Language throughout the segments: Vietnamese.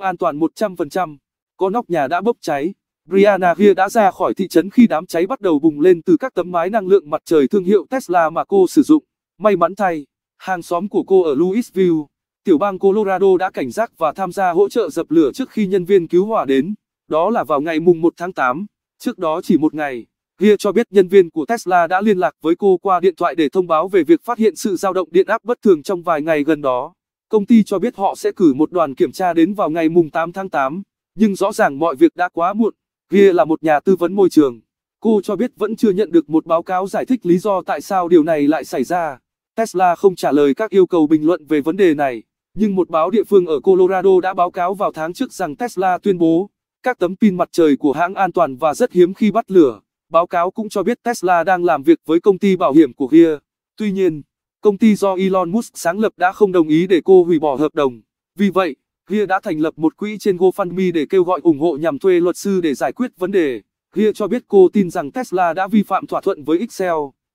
an toàn 100%. Có nóc nhà đã bốc cháy. Brianna Greer đã ra khỏi thị trấn khi đám cháy bắt đầu bùng lên từ các tấm mái năng lượng mặt trời thương hiệu Tesla mà cô sử dụng. May mắn thay, hàng xóm của cô ở Louisville, tiểu bang Colorado đã cảnh giác và tham gia hỗ trợ dập lửa trước khi nhân viên cứu hỏa đến. Đó là vào ngày mùng 1 tháng 8, trước đó chỉ một ngày. Greer cho biết nhân viên của Tesla đã liên lạc với cô qua điện thoại để thông báo về việc phát hiện sự dao động điện áp bất thường trong vài ngày gần đó. Công ty cho biết họ sẽ cử một đoàn kiểm tra đến vào ngày mùng 8 tháng 8, nhưng rõ ràng mọi việc đã quá muộn. Ghia là một nhà tư vấn môi trường. Cô cho biết vẫn chưa nhận được một báo cáo giải thích lý do tại sao điều này lại xảy ra. Tesla không trả lời các yêu cầu bình luận về vấn đề này, nhưng một báo địa phương ở Colorado đã báo cáo vào tháng trước rằng Tesla tuyên bố các tấm pin mặt trời của hãng an toàn và rất hiếm khi bắt lửa. Báo cáo cũng cho biết Tesla đang làm việc với công ty bảo hiểm của Gear. Tuy nhiên, công ty do Elon Musk sáng lập đã không đồng ý để cô hủy bỏ hợp đồng. Vì vậy, Hia đã thành lập một quỹ trên GoFundMe để kêu gọi ủng hộ nhằm thuê luật sư để giải quyết vấn đề. Hia cho biết cô tin rằng Tesla đã vi phạm thỏa thuận với Excel,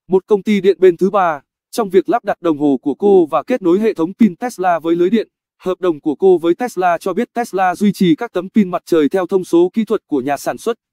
một công ty điện bên thứ ba, trong việc lắp đặt đồng hồ của cô và kết nối hệ thống pin Tesla với lưới điện. Hợp đồng của cô với Tesla cho biết Tesla duy trì các tấm pin mặt trời theo thông số kỹ thuật của nhà sản xuất.